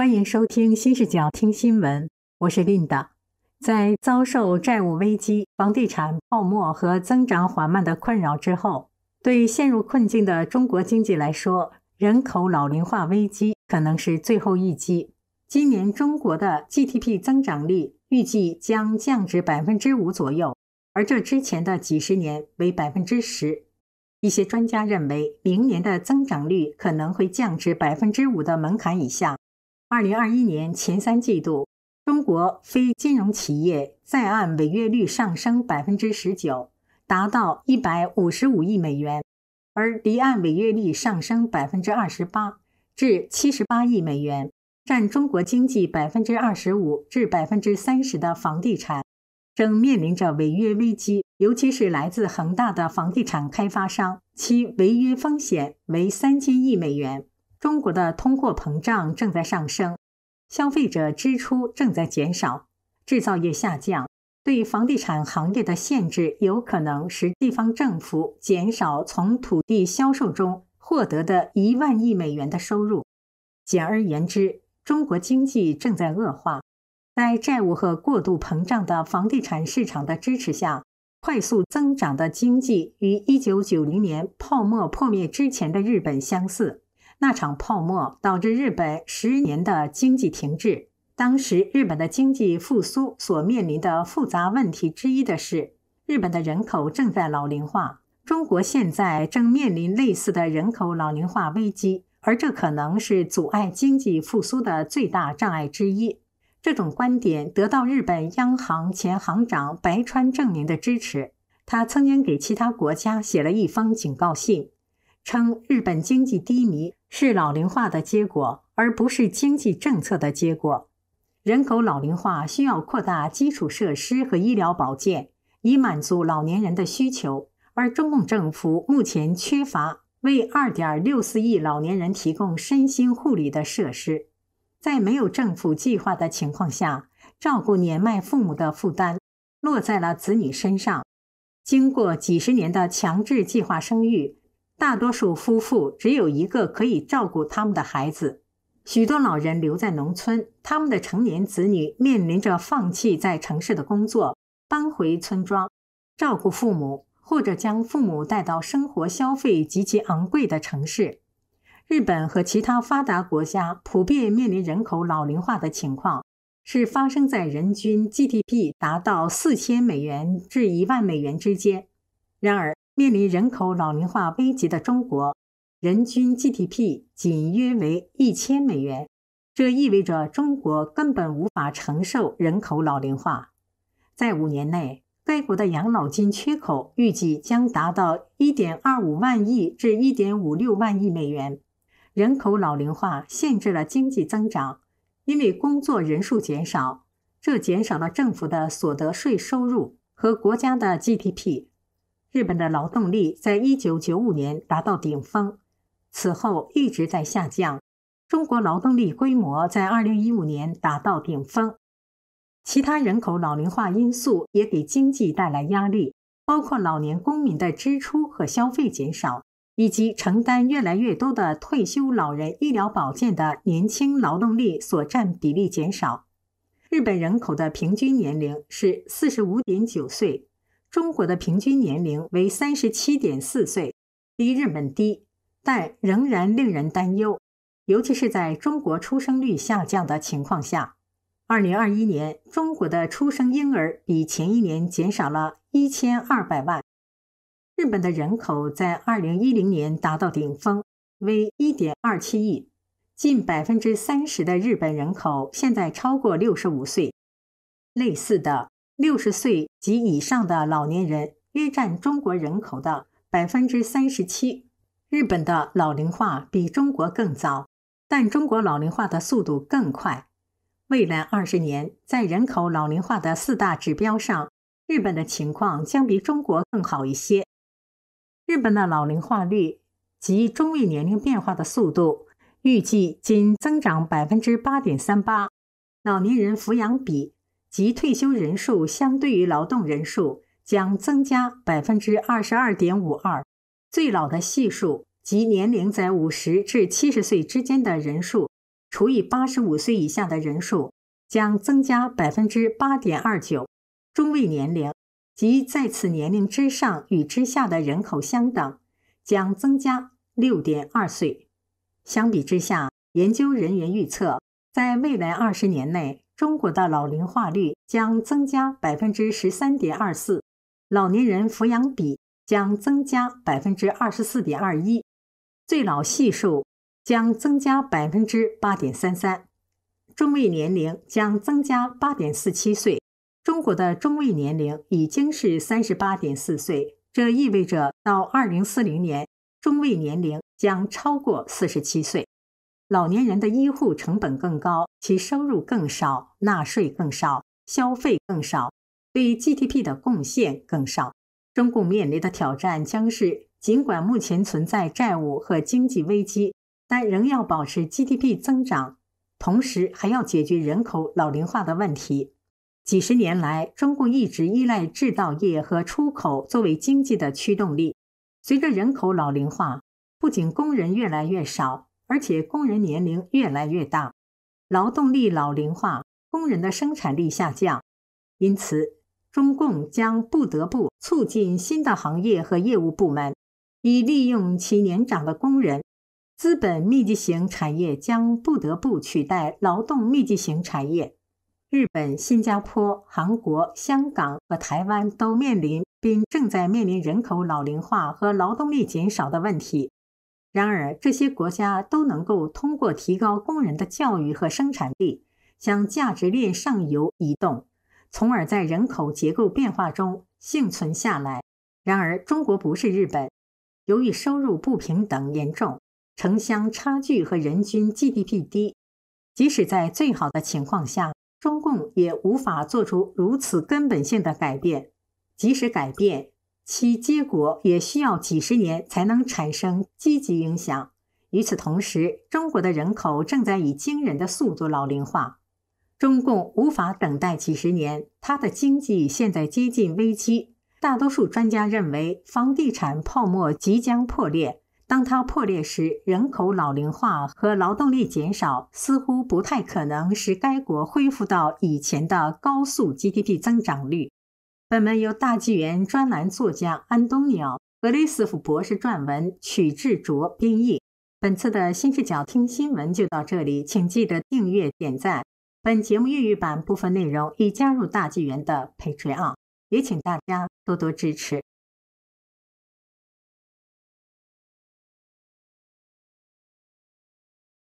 欢迎收听新视角听新闻，我是琳达。在遭受债务危机、房地产泡沫和增长缓慢的困扰之后，对陷入困境的中国经济来说，人口老龄化危机可能是最后一击。今年中国的 GDP 增长率预计将降至百分之五左右，而这之前的几十年为百分之十。一些专家认为，明年的增长率可能会降至百分之五的门槛以下。二零二一年前三季度，中国非金融企业在岸违约率上升百分之十九，达到一百五十五亿美元；而离岸违约率上升百分之二十八，至七十八亿美元。占中国经济百分之二十五至百分之三十的房地产，正面临着违约危机，尤其是来自恒大的房地产开发商，其违约风险为三千亿美元。中国的通货膨胀正在上升，消费者支出正在减少，制造业下降，对房地产行业的限制有可能使地方政府减少从土地销售中获得的一万亿美元的收入。简而言之，中国经济正在恶化，在债务和过度膨胀的房地产市场的支持下，快速增长的经济与一九九零年泡沫破灭之前的日本相似。那场泡沫导致日本十年的经济停滞。当时，日本的经济复苏所面临的复杂问题之一的是，日本的人口正在老龄化。中国现在正面临类似的人口老龄化危机，而这可能是阻碍经济复苏的最大障碍之一。这种观点得到日本央行前行长白川正明的支持。他曾经给其他国家写了一封警告信。称日本经济低迷是老龄化的结果，而不是经济政策的结果。人口老龄化需要扩大基础设施和医疗保健，以满足老年人的需求。而中共政府目前缺乏为二点六四亿老年人提供身心护理的设施。在没有政府计划的情况下，照顾年迈父母的负担落在了子女身上。经过几十年的强制计划生育。大多数夫妇只有一个可以照顾他们的孩子。许多老人留在农村，他们的成年子女面临着放弃在城市的工作，搬回村庄照顾父母，或者将父母带到生活消费极其昂贵的城市。日本和其他发达国家普遍面临人口老龄化的情况，是发生在人均 GDP 达到四千美元至一万美元之间。然而，面临人口老龄化危机的中国，人均 GDP 仅约为一千美元，这意味着中国根本无法承受人口老龄化。在五年内，该国的养老金缺口预计将达到一点二五万亿至一点五六万亿美元。人口老龄化限制了经济增长，因为工作人数减少，这减少了政府的所得税收入和国家的 GDP。日本的劳动力在一九九五年达到顶峰，此后一直在下降。中国劳动力规模在二零一五年达到顶峰。其他人口老龄化因素也给经济带来压力，包括老年公民的支出和消费减少，以及承担越来越多的退休老人医疗保健的年轻劳动力所占比例减少。日本人口的平均年龄是四十五点九岁。中国的平均年龄为三十七点四岁，比日本低，但仍然令人担忧，尤其是在中国出生率下降的情况下。二零二一年，中国的出生婴儿比前一年减少了一千二百万。日本的人口在二零一零年达到顶峰，为一点二七亿，近百分之三十的日本人口现在超过六十五岁。类似的，六十岁。及以上的老年人约占中国人口的百分之三十七。日本的老龄化比中国更早，但中国老龄化的速度更快。未来二十年，在人口老龄化的四大指标上，日本的情况将比中国更好一些。日本的老龄化率及中位年龄变化的速度预计仅增长百分之八点三八，老年人抚养比。即退休人数相对于劳动人数将增加百分之二十二点五二，最老的系数即年龄在五十至七十岁之间的人数除以八十五岁以下的人数将增加百分之八点二九，中位年龄即在此年龄之上与之下的人口相等将增加六点二岁。相比之下，研究人员预测在未来二十年内。中国的老龄化率将增加百分之十三点二四，老年人抚养比将增加百分之二十四点二一，最老系数将增加百分之八点三三，中位年龄将增加八点四七岁。中国的中位年龄已经是三十八点四岁，这意味着到二零四零年，中位年龄将超过四十七岁。老年人的医护成本更高，其收入更少，纳税更少，消费更少，对 GDP 的贡献更少。中共面临的挑战将是，尽管目前存在债务和经济危机，但仍要保持 GDP 增长，同时还要解决人口老龄化的问题。几十年来，中共一直依赖制造业和出口作为经济的驱动力。随着人口老龄化，不仅工人越来越少。而且，工人年龄越来越大，劳动力老龄化，工人的生产力下降。因此，中共将不得不促进新的行业和业务部门，以利用其年长的工人。资本密集型产业将不得不取代劳动密集型产业。日本、新加坡、韩国、香港和台湾都面临并正在面临人口老龄化和劳动力减少的问题。然而，这些国家都能够通过提高工人的教育和生产力，向价值链上游移动，从而在人口结构变化中幸存下来。然而，中国不是日本，由于收入不平等严重、城乡差距和人均 GDP 低，即使在最好的情况下，中共也无法做出如此根本性的改变。即使改变。其结果也需要几十年才能产生积极影响。与此同时，中国的人口正在以惊人的速度老龄化，中共无法等待几十年。它的经济现在接近危机，大多数专家认为房地产泡沫即将破裂。当它破裂时，人口老龄化和劳动力减少似乎不太可能使该国恢复到以前的高速 GDP 增长率。本文由大纪元专栏作家安东尼奥·格雷斯夫博士撰文，曲志卓编译。本次的新视角听新闻就到这里，请记得订阅、点赞。本节目粤语版部分内容已加入大纪元的 Patreon，也请大家多多支持。